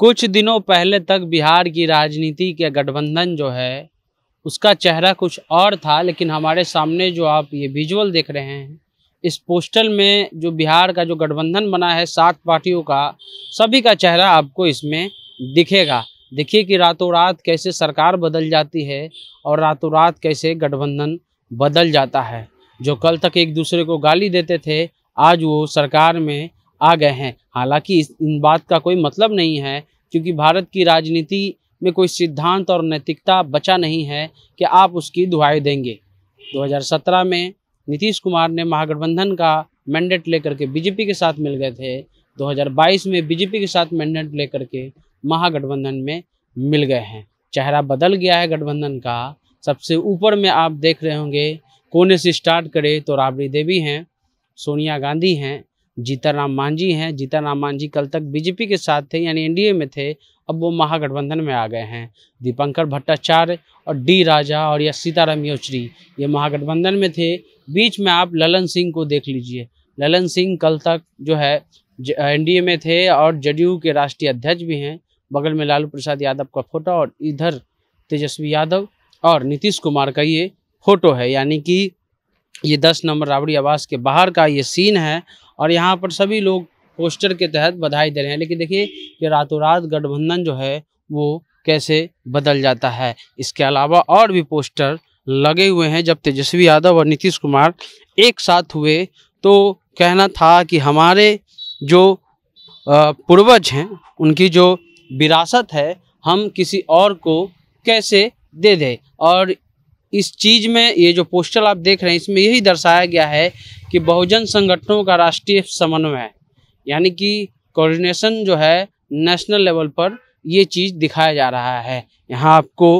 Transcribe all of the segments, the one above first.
कुछ दिनों पहले तक बिहार की राजनीति के गठबंधन जो है उसका चेहरा कुछ और था लेकिन हमारे सामने जो आप ये विजुअल देख रहे हैं इस पोस्टल में जो बिहार का जो गठबंधन बना है सात पार्टियों का सभी का चेहरा आपको इसमें दिखेगा देखिए कि रातों रात कैसे सरकार बदल जाती है और रातों रात कैसे गठबंधन बदल जाता है जो कल तक एक दूसरे को गाली देते थे आज वो सरकार में आ गए हैं हालांकि इन बात का कोई मतलब नहीं है क्योंकि भारत की राजनीति में कोई सिद्धांत और नैतिकता बचा नहीं है कि आप उसकी दुहाई देंगे 2017 में नीतीश कुमार ने महागठबंधन का मैंडेट लेकर के बीजेपी के साथ मिल गए थे 2022 में बीजेपी के साथ मैंडेट लेकर के महागठबंधन में मिल गए हैं चेहरा बदल गया है गठबंधन का सबसे ऊपर में आप देख रहे होंगे कोने से स्टार्ट करें तो राबड़ी देवी हैं सोनिया गांधी हैं जीताराम मांझी हैं जीताराम मांझी कल तक बीजेपी के साथ थे यानी एनडीए में थे अब वो महागठबंधन में आ गए हैं दीपंकर भट्टाचार्य और डी राजा और या सीताराम योचरी ये महागठबंधन में थे बीच में आप ललन सिंह को देख लीजिए ललन सिंह कल तक जो है एनडीए में थे और जदयू के राष्ट्रीय अध्यक्ष भी हैं बगल में लालू प्रसाद यादव का फोटो और इधर तेजस्वी यादव और नीतीश कुमार का ये फोटो है यानी कि ये दस नंबर राबड़ी आवास के बाहर का ये सीन है और यहाँ पर सभी लोग पोस्टर के तहत बधाई दे रहे हैं लेकिन देखिए कि रातों रात गठबंधन जो है वो कैसे बदल जाता है इसके अलावा और भी पोस्टर लगे हुए हैं जब तेजस्वी यादव और नीतीश कुमार एक साथ हुए तो कहना था कि हमारे जो पूर्वज हैं उनकी जो विरासत है हम किसी और को कैसे दे दें और इस चीज़ में ये जो पोस्टर आप देख रहे हैं इसमें यही दर्शाया गया है कि बहुजन संगठनों का राष्ट्रीय समन्वय यानी कि कोऑर्डिनेशन जो है नेशनल लेवल पर ये चीज़ दिखाया जा रहा है यहाँ आपको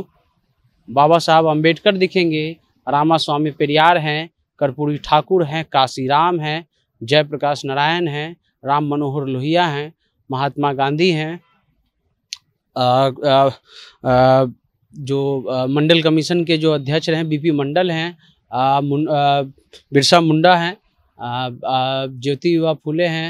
बाबा साहब अम्बेडकर दिखेंगे रामा स्वामी पेरियार हैं कर्पूरी ठाकुर हैं काशीराम हैं जयप्रकाश नारायण हैं राम मनोहर लोहिया हैं महात्मा गांधी हैं जो मंडल कमीशन के जो अध्यक्ष रहे बीपी मंडल हैं बिरसा मुंडा हैं ज्योति युवा फूले हैं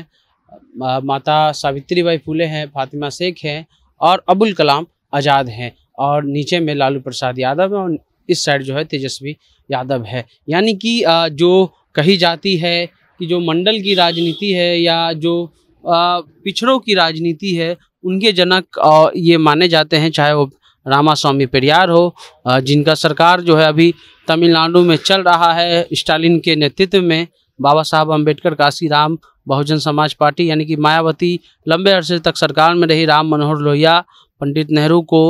माता सावित्री बाई फूले हैं फातिमा शेख हैं और अबुल कलाम आज़ाद हैं और नीचे में लालू प्रसाद यादव और इस साइड जो है तेजस्वी यादव है यानी कि जो कही जाती है कि जो मंडल की राजनीति है या जो पिछड़ों की राजनीति है उनके जनक ये माने जाते हैं चाहे वो रामास्वामी पेरियार हो जिनका सरकार जो है अभी तमिलनाडु में चल रहा है स्टालिन के नेतृत्व में बाबा साहब अम्बेडकर काशीराम बहुजन समाज पार्टी यानी कि मायावती लंबे अरसे तक सरकार में रही राम मनोहर लोहिया पंडित नेहरू को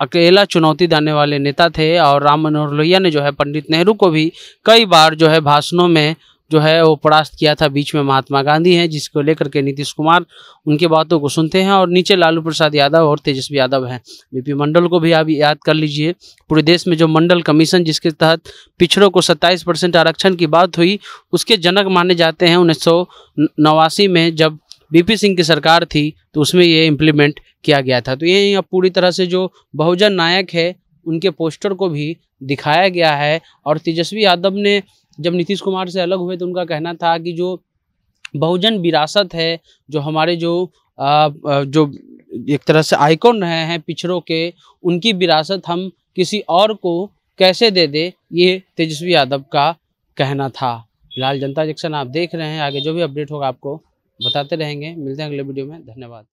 अकेला चुनौती देने वाले नेता थे और राम मनोहर लोहिया ने जो है पंडित नेहरू को भी कई बार जो है भाषणों में जो है वो परास्त किया था बीच में महात्मा गांधी हैं जिसको लेकर के नीतीश कुमार उनके बातों को सुनते हैं और नीचे लालू प्रसाद यादव और तेजस्वी यादव हैं बीपी मंडल को भी आप याद कर लीजिए पूरे देश में जो मंडल कमीशन जिसके तहत पिछड़ों को सत्ताईस परसेंट आरक्षण की बात हुई उसके जनक माने जाते हैं उन्नीस में जब बीपी सिंह की सरकार थी तो उसमें ये इम्प्लीमेंट किया गया था तो ये अब पूरी तरह से जो बहुजन नायक है उनके पोस्टर को भी दिखाया गया है और तेजस्वी यादव ने जब नीतीश कुमार से अलग हुए तो उनका कहना था कि जो बहुजन विरासत है जो हमारे जो आ, जो एक तरह से आइकॉन रहे हैं पिछड़ों के उनकी विरासत हम किसी और को कैसे दे दे ये तेजस्वी यादव का कहना था फिलहाल जनता जंक्शन आप देख रहे हैं आगे जो भी अपडेट होगा आपको बताते रहेंगे मिलते हैं अगले वीडियो में धन्यवाद